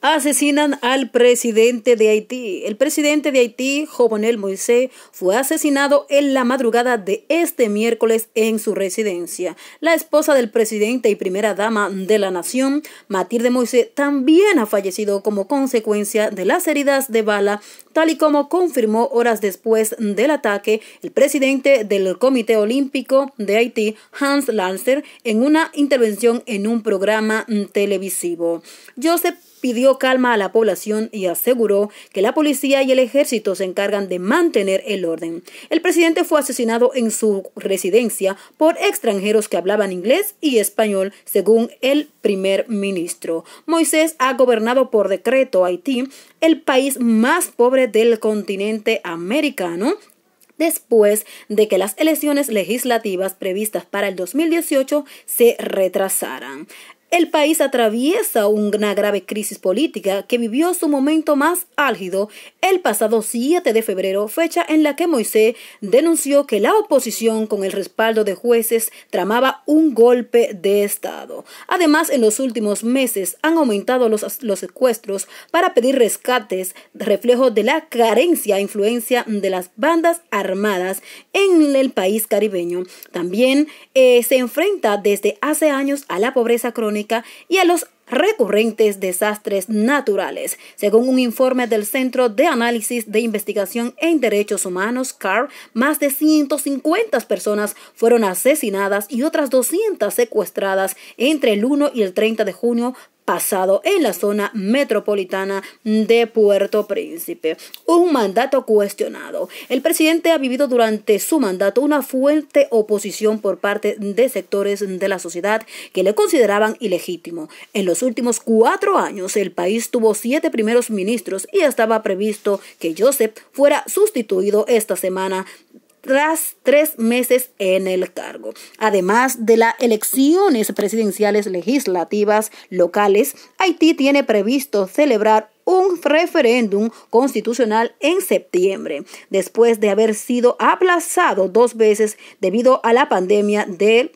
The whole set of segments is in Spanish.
asesinan al presidente de Haití. El presidente de Haití, Jovenel Moisés, fue asesinado en la madrugada de este miércoles en su residencia. La esposa del presidente y primera dama de la nación, Matilde Moisés, también ha fallecido como consecuencia de las heridas de bala, tal y como confirmó horas después del ataque el presidente del Comité Olímpico de Haití, Hans Lancer, en una intervención en un programa televisivo. Joseph pidió calma a la población y aseguró que la policía y el ejército se encargan de mantener el orden. El presidente fue asesinado en su residencia por extranjeros que hablaban inglés y español, según el primer ministro. Moisés ha gobernado por decreto Haití, el país más pobre del continente americano, después de que las elecciones legislativas previstas para el 2018 se retrasaran. El país atraviesa una grave crisis política que vivió su momento más álgido el pasado 7 de febrero, fecha en la que Moisés denunció que la oposición, con el respaldo de jueces, tramaba un golpe de Estado. Además, en los últimos meses han aumentado los, secuestros para pedir rescates, reflejo de la carencia e influencia de las bandas armadas en el país caribeño. También eh, se enfrenta desde hace años a la pobreza crónica y a los recurrentes desastres naturales, según un informe del Centro de Análisis de Investigación en Derechos Humanos, CAR, más de 150 personas fueron asesinadas y otras 200 secuestradas entre el 1 y el 30 de junio pasado en la zona metropolitana de Puerto Príncipe. Un mandato cuestionado. El presidente ha vivido durante su mandato una fuerte oposición por parte de sectores de la sociedad que le consideraban ilegítimo. En los últimos cuatro años el país tuvo siete primeros ministros y estaba previsto que Joseph fuera sustituido esta semana tras tres meses en el cargo. Además de las elecciones presidenciales, legislativas, locales, Haití tiene previsto celebrar un referéndum constitucional en septiembre, después de haber sido aplazado dos veces debido a la pandemia del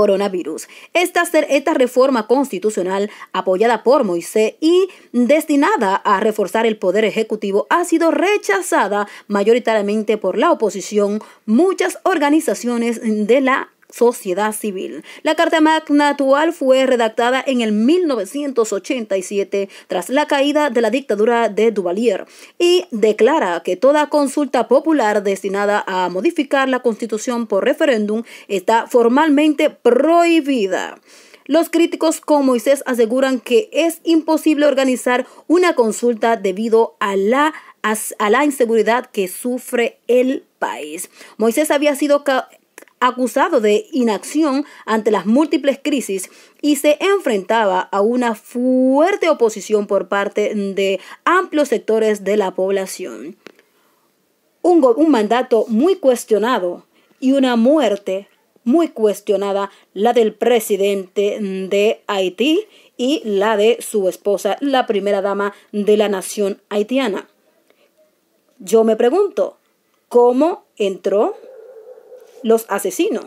coronavirus. Esta, esta reforma constitucional, apoyada por Moisés y destinada a reforzar el poder ejecutivo, ha sido rechazada mayoritariamente por la oposición, muchas organizaciones de la sociedad civil. La Carta Magna actual fue redactada en el 1987 tras la caída de la dictadura de Duvalier y declara que toda consulta popular destinada a modificar la constitución por referéndum está formalmente prohibida. Los críticos con Moisés aseguran que es imposible organizar una consulta debido a la a la inseguridad que sufre el país. Moisés había sido acusado de inacción ante las múltiples crisis y se enfrentaba a una fuerte oposición por parte de amplios sectores de la población. Un, mandato muy cuestionado y una muerte muy cuestionada, la del presidente de Haití y la de su esposa, la primera dama de la nación haitiana. Yo me pregunto, ¿cómo entró los asesinos,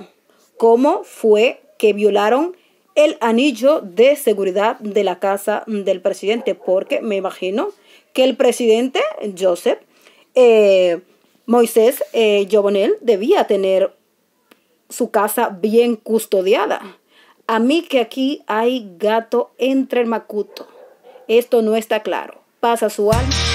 cómo fue que violaron el anillo de seguridad de la casa del presidente, porque me imagino que el presidente Joseph eh, Moisés eh, debía tener su casa bien custodiada. A mí que aquí hay gato entre el macuto. Esto no está claro. Pasa su alma.